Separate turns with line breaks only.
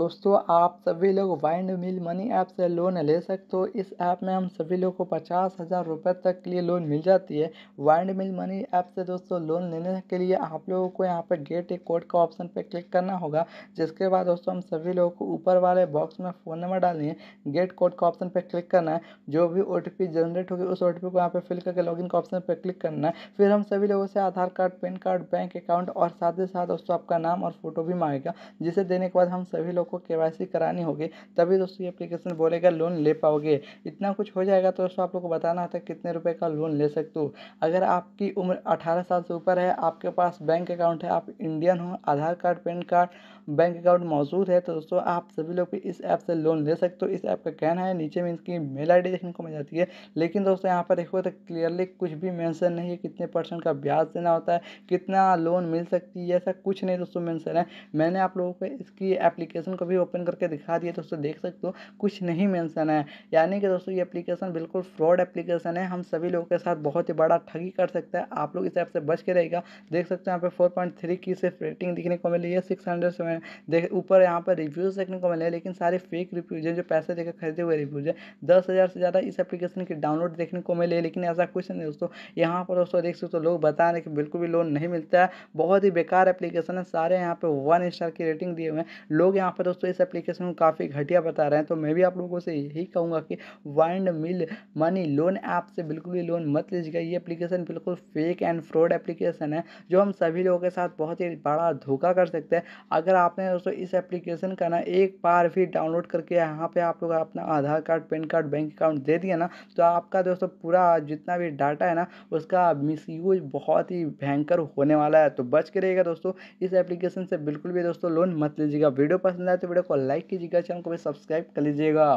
दोस्तों आप सभी लोग वाइंड मिल मनी ऐप से लोन ले सकते हो इस ऐप में हम सभी लोगों को पचास हज़ार रुपये तक के लिए लोन मिल जाती है वाइंड मिल मनी ऐप से दोस्तों लोन लेने के लिए आप लोगों को यहाँ पर गेट एक कोड का ऑप्शन पर क्लिक करना होगा जिसके बाद दोस्तों हम सभी लोगों को ऊपर वाले बॉक्स में फ़ोन नंबर डालनी है गेट कोड का ऑप्शन पर क्लिक करना है जो भी ओ जनरेट होगी उस ओ को यहाँ पर फिल करके लॉग का ऑप्शन पर क्लिक करना है फिर हम सभी लोगों से Aadhaar card PAN card bank account और साथ ही साथ दोस्तों आपका नाम और फोटो भी मांगेगा जिसे देने के बाद हम सभी लोग लोग को के करानी होगी तभी दोस्तों ये एप्लीकेशन बोलेगा लोन ले पाओगे इतना कुछ हो जाएगा तो दोस्तों आप लोग को बताना होता है कितने रुपये का लोन ले सकते हो अगर आपकी उम्र अठारह साल से ऊपर है आपके पास बैंक अकाउंट है आप इंडियन हो Aadhaar card PAN card bank account मौजूद है तो दोस्तों आप सभी लोग भी इस ऐप से लोन ले सकते हो इस ऐप का कहना है नीचे में इसकी मेल आई देखने को मिल जाती है लेकिन दोस्तों यहाँ पर देखो तो क्लियरली कुछ भी मेंशन नहीं है कितने परसेंट का ब्याज देना होता है कितना लोन मिल सकती है ऐसा कुछ नहीं दोस्तों मेंशन है मैंने आप लोगों को इसकी एप्लीकेशन एप्लीकेशन को भी ओपन करके दिखा दिए दोस्तों देख सकते हो कुछ नहीं मेंशन है यानी कि दोस्तों ये एप्लीकेशन बिल्कुल फ्रॉड एप्लीकेशन है हम सभी लोगों के साथ बहुत ही बड़ा ठगी कर सकता है आप लोग इस ऐप से बच के रहेगा देख सकते हो यहाँ पे फोर पॉइंट थ्री की सिर्फ रेटिंग दिखने को मिली है सिक्स हंड्रेड सेवन देख ऊपर यहाँ पर रिव्यूज़ देखने को मिले लेकिन सारे फेक रिव्यूज हैं जो पैसे देकर खरीदे हुए रिव्यूज हैं दस हज़ार से ज़्यादा इस एप्लीकेशन की डाउनलोड देखने को मिले लेकिन ऐसा कुछ नहीं दोस्तों यहाँ पर दोस्तों देख सकते हो लोग बता रहे कि बिल्कुल भी लोन नहीं मिलता है बहुत ही बेकार एप्लीकेशन है सारे यहाँ पर वन स्टार की रेटिंग दिए हुए हैं लोग यहाँ पर पर दोस्तों इस एप्लीकेशन को काफ़ी घटिया बता रहे हैं तो मैं भी आप लोगों से यही कहूँगा कि wind mill money loan app से बिल्कुल भी लोन मत लीजिएगा ये एप्लीकेशन बिल्कुल फेक एंड फ्रॉड एप्लीकेशन है जो हम सभी लोगों के साथ बहुत ही बड़ा धोखा कर सकते हैं अगर आपने दोस्तों इस एप्लीकेशन का ना एक बार भी डाउनलोड करके यहाँ पर आप लोग अपना Aadhaar card PAN card bank account दे दिया ना तो आपका दोस्तों पूरा जितना भी डाटा है ना उसका मिस बहुत ही भयंकर होने वाला है तो बच के रहेगा दोस्तों इस एप्लीकेशन से बिल्कुल भी दोस्तों लोन मत लीजिएगा वीडियो पसंद है है तो वीडियो को लाइक कीजिएगा चैनल को भी सब्सक्राइब कर लीजिएगा